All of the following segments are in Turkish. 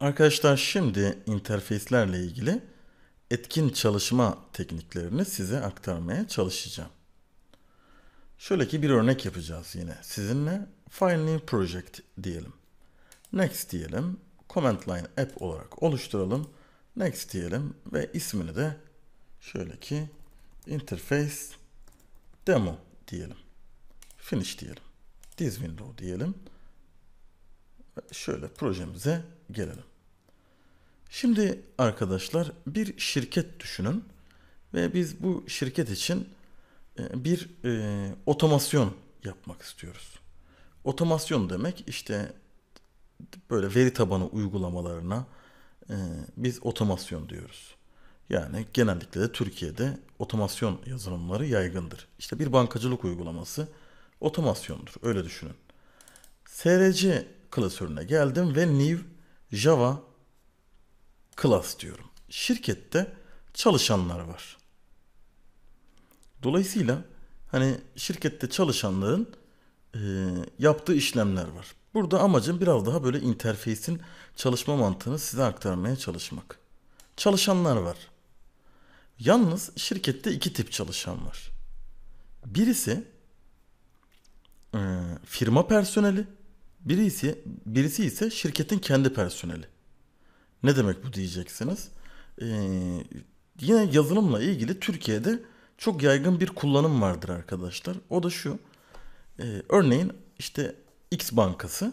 Arkadaşlar şimdi interfeyslerle ilgili etkin çalışma tekniklerini size aktarmaya çalışacağım. Şöyle ki bir örnek yapacağız yine sizinle. File New Project diyelim. Next diyelim. Command Line App olarak oluşturalım. Next diyelim ve ismini de şöyle ki Interface Demo diyelim. Finish diyelim. This Window diyelim. Şöyle projemize gelelim. Şimdi arkadaşlar bir şirket düşünün ve biz bu şirket için e, bir e, otomasyon yapmak istiyoruz. Otomasyon demek işte böyle veri tabanı uygulamalarına e, biz otomasyon diyoruz. Yani genellikle de Türkiye'de otomasyon yazılımları yaygındır. İşte bir bankacılık uygulaması otomasyondur. Öyle düşünün. SRC klasörüne geldim ve New Java class diyorum. Şirkette çalışanlar var. Dolayısıyla hani şirkette çalışanların e, yaptığı işlemler var. Burada amacım biraz daha böyle interfeysin çalışma mantığını size aktarmaya çalışmak. Çalışanlar var. Yalnız şirkette iki tip çalışan var. Birisi e, firma personeli, birisi birisi ise şirketin kendi personeli. Ne demek bu diyeceksiniz. Ee, yine yazılımla ilgili Türkiye'de çok yaygın bir kullanım vardır arkadaşlar. O da şu. Ee, örneğin işte X bankası.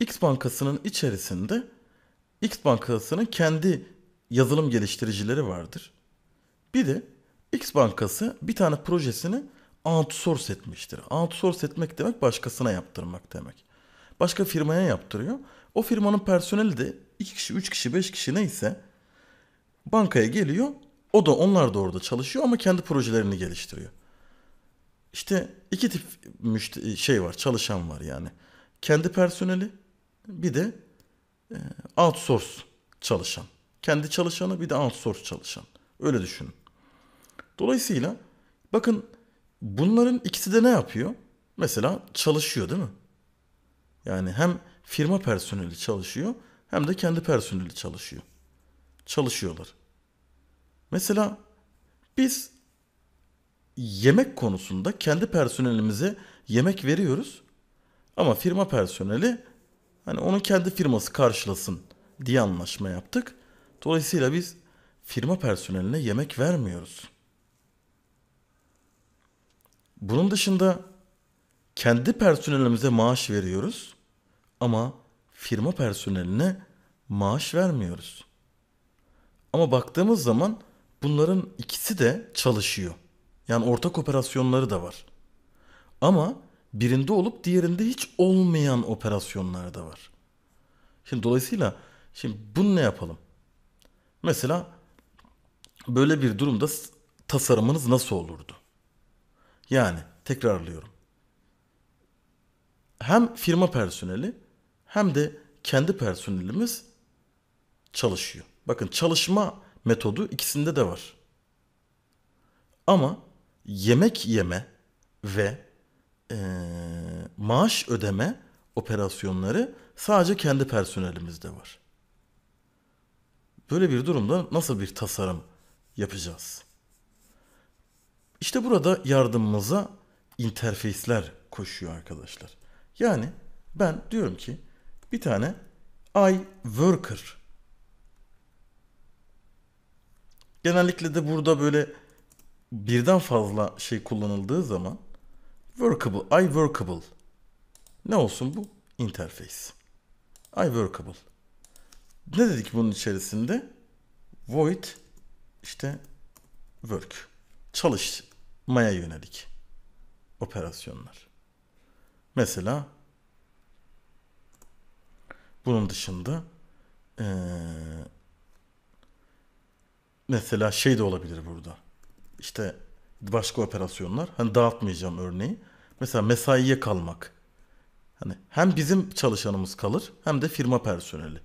X bankasının içerisinde X bankasının kendi yazılım geliştiricileri vardır. Bir de X bankası bir tane projesini outsource etmiştir. Outsource etmek demek başkasına yaptırmak demek. Başka firmaya yaptırıyor. O firmanın personeli de 2 kişi, 3 kişi, 5 kişi neyse bankaya geliyor. O da onlar da orada çalışıyor ama kendi projelerini geliştiriyor. İşte iki tip müşteri, şey var, çalışan var yani. Kendi personeli bir de e, outsource çalışan. Kendi çalışanı bir de outsource çalışan. Öyle düşünün. Dolayısıyla bakın bunların ikisi de ne yapıyor? Mesela çalışıyor değil mi? Yani hem firma personeli çalışıyor hem de kendi personeli çalışıyor. Çalışıyorlar. Mesela biz yemek konusunda kendi personelimize yemek veriyoruz. Ama firma personeli hani onun kendi firması karşılasın diye anlaşma yaptık. Dolayısıyla biz firma personeline yemek vermiyoruz. Bunun dışında kendi personelimize maaş veriyoruz. Ama firma personeline maaş vermiyoruz. Ama baktığımız zaman bunların ikisi de çalışıyor. Yani ortak operasyonları da var. Ama birinde olup diğerinde hiç olmayan operasyonlar da var. Şimdi dolayısıyla şimdi bunu ne yapalım? Mesela böyle bir durumda tasarımınız nasıl olurdu? Yani tekrarlıyorum. Hem firma personeli hem de kendi personelimiz çalışıyor. Bakın çalışma metodu ikisinde de var. Ama yemek yeme ve e, maaş ödeme operasyonları sadece kendi personelimizde var. Böyle bir durumda nasıl bir tasarım yapacağız? İşte burada yardımımıza interfeysler koşuyor arkadaşlar. Yani ben diyorum ki bir tane I worker. Genellikle de burada böyle birden fazla şey kullanıldığı zaman workable, I workable. Ne olsun bu? Interface. I workable. Ne dedik bunun içerisinde? Void işte work. Çalışmaya yönelik operasyonlar. Mesela bunun dışında ee, mesela şey de olabilir burada. İşte başka operasyonlar. Hani dağıtmayacağım örneği. Mesela mesaiye kalmak. Hani hem bizim çalışanımız kalır hem de firma personeli.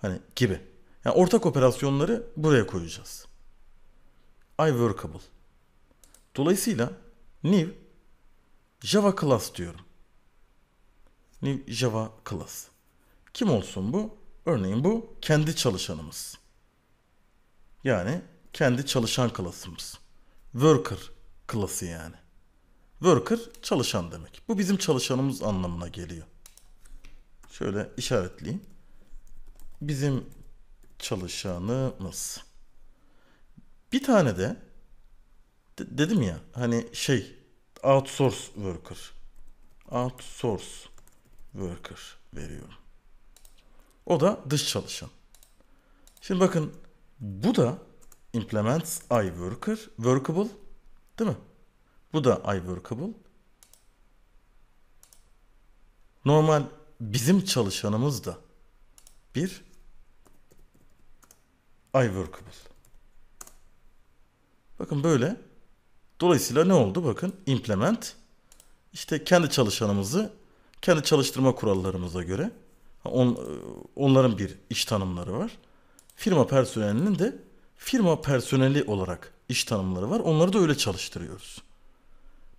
Hani gibi. Yani ortak operasyonları buraya koyacağız. I workable. Dolayısıyla new Java class diyorum. New Java class. Kim olsun bu? Örneğin bu kendi çalışanımız. Yani kendi çalışan klasımız. Worker klası yani. Worker çalışan demek. Bu bizim çalışanımız anlamına geliyor. Şöyle işaretleyeyim. Bizim çalışanımız. Bir tane de, de dedim ya hani şey outsource worker. Outsource worker veriyorum. O da dış çalışan. Şimdi bakın bu da implements IWorker, workable değil mi? Bu da IWorkable. Normal bizim çalışanımız da bir IWorkable. Bakın böyle. Dolayısıyla ne oldu? Bakın implement işte kendi çalışanımızı kendi çalıştırma kurallarımıza göre On, onların bir iş tanımları var. Firma personelinin de firma personeli olarak iş tanımları var. Onları da öyle çalıştırıyoruz.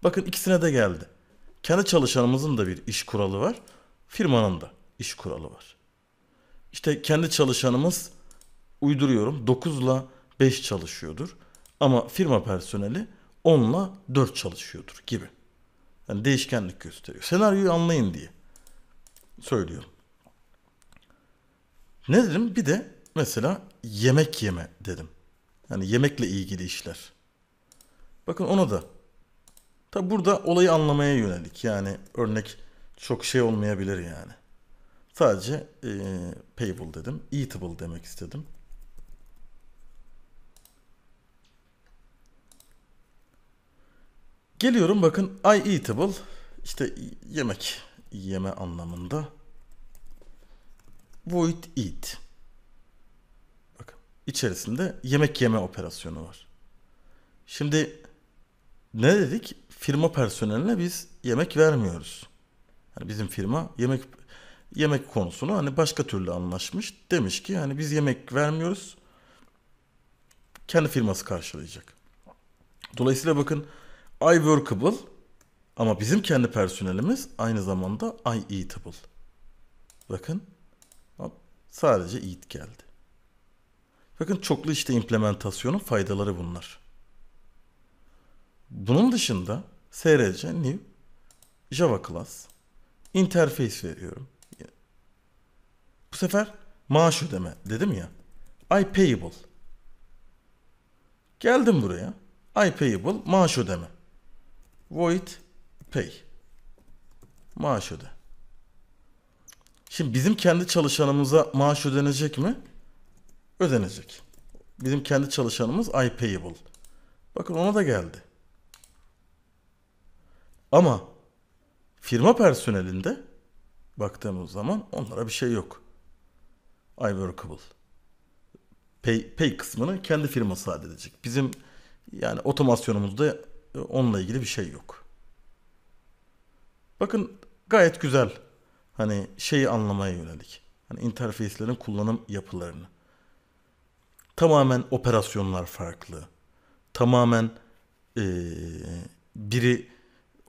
Bakın ikisine de geldi. Kendi çalışanımızın da bir iş kuralı var. Firmanın da iş kuralı var. İşte kendi çalışanımız uyduruyorum 9 ile 5 çalışıyordur. Ama firma personeli 10 ile 4 çalışıyordur gibi. Yani değişkenlik gösteriyor. Senaryoyu anlayın diye söylüyorum. Ne dedim? Bir de mesela yemek yeme dedim. Yani yemekle ilgili işler. Bakın ona da. Tabi burada olayı anlamaya yönelik. Yani örnek çok şey olmayabilir yani. Sadece e, payable dedim. Eatable demek istedim. Geliyorum bakın I eatable işte yemek yeme anlamında void eat. Bakın içerisinde yemek yeme operasyonu var. Şimdi ne dedik? Firma personeline biz yemek vermiyoruz. Yani bizim firma yemek yemek konusunu hani başka türlü anlaşmış. Demiş ki yani biz yemek vermiyoruz. Kendi firması karşılayacak. Dolayısıyla bakın iWorkable ama bizim kendi personelimiz aynı zamanda iEatable. Bakın Sadece Yiğit geldi. Bakın çoklu işte implementasyonun faydaları bunlar. Bunun dışında SRC new Java class interface veriyorum. Bu sefer maaş ödeme dedim ya. I payable. Geldim buraya. I payable maaş ödeme. Void pay. Maaş öde. Şimdi bizim kendi çalışanımıza maaş ödenecek mi? Ödenecek. Bizim kendi çalışanımız iPayable. Bakın ona da geldi. Ama firma personelinde baktığımız zaman onlara bir şey yok. iWorkable. Pay, pay kısmını kendi firması halledecek. Bizim yani otomasyonumuzda onunla ilgili bir şey yok. Bakın gayet güzel hani şeyi anlamaya yönelik. Hani interface'lerin kullanım yapılarını. Tamamen operasyonlar farklı. Tamamen ee, biri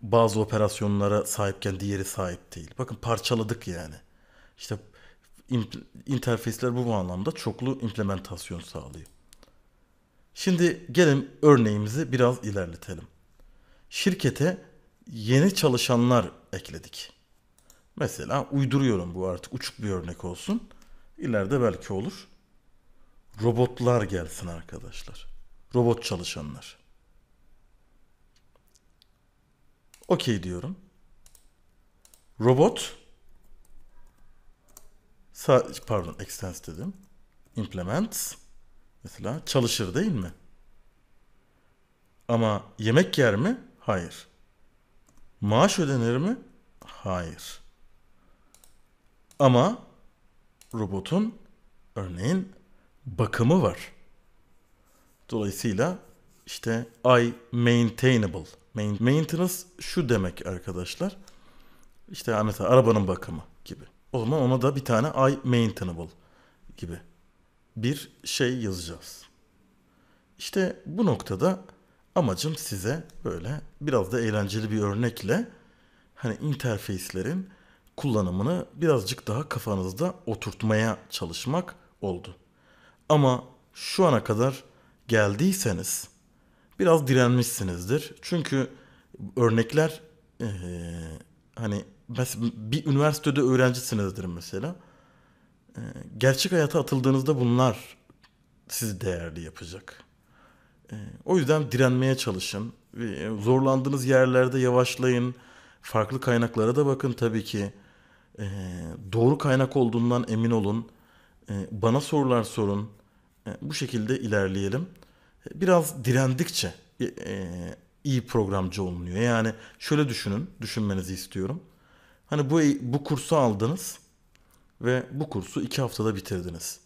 bazı operasyonlara sahipken diğeri sahip değil. Bakın parçaladık yani. İşte interface'ler bu anlamda çoklu implementasyon sağlıyor. Şimdi gelin örneğimizi biraz ilerletelim. Şirkete yeni çalışanlar ekledik. Mesela uyduruyorum bu artık uçuk bir örnek olsun. İleride belki olur. Robotlar gelsin arkadaşlar. Robot çalışanlar. Okey diyorum. Robot pardon extends dedim. Implements mesela çalışır değil mi? Ama yemek yer mi? Hayır. Maaş ödenir mi? Hayır. Ama robotun örneğin bakımı var. Dolayısıyla işte I maintainable. Maintenance şu demek arkadaşlar. İşte hani, mesela arabanın bakımı gibi. O zaman ona da bir tane I maintainable gibi bir şey yazacağız. İşte bu noktada amacım size böyle biraz da eğlenceli bir örnekle hani interface'lerin kullanımını birazcık daha kafanızda oturtmaya çalışmak oldu. Ama şu ana kadar geldiyseniz biraz direnmişsinizdir. Çünkü örnekler ee, hani bir üniversitede öğrencisinizdir mesela. gerçek hayata atıldığınızda bunlar sizi değerli yapacak. o yüzden direnmeye çalışın. zorlandığınız yerlerde yavaşlayın. Farklı kaynaklara da bakın tabii ki. Ee, doğru kaynak olduğundan emin olun. Ee, bana sorular sorun. Ee, bu şekilde ilerleyelim. Biraz direndikçe e, e, iyi programcı olunuyor. Yani şöyle düşünün, düşünmenizi istiyorum. Hani bu bu kursu aldınız ve bu kursu iki haftada bitirdiniz.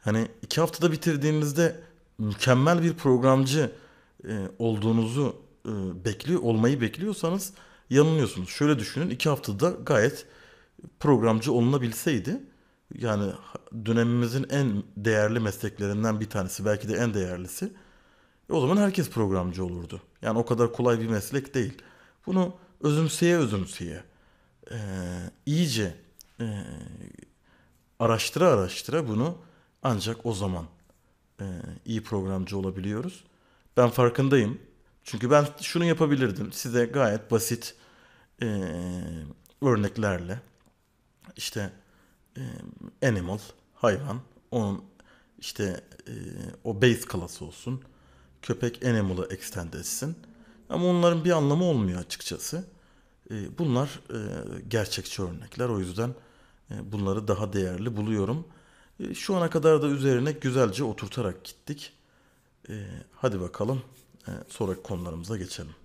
Hani iki haftada bitirdiğinizde mükemmel bir programcı e, olduğunuzu e, bekliyor olmayı bekliyorsanız yanılıyorsunuz. Şöyle düşünün iki haftada gayet programcı olunabilseydi yani dönemimizin en değerli mesleklerinden bir tanesi belki de en değerlisi o zaman herkes programcı olurdu. Yani o kadar kolay bir meslek değil. Bunu özümseye özümseye e, iyice e, araştıra araştıra bunu ancak o zaman e, iyi programcı olabiliyoruz. Ben farkındayım. Çünkü ben şunu yapabilirdim. Size gayet basit e, örneklerle işte e, animal, hayvan, onun işte e, o base klası olsun. Köpek animal'ı extend etsin. Ama onların bir anlamı olmuyor açıkçası. E, bunlar e, gerçekçi örnekler. O yüzden e, bunları daha değerli buluyorum. E, şu ana kadar da üzerine güzelce oturtarak gittik. E, hadi bakalım e, sonraki konularımıza geçelim.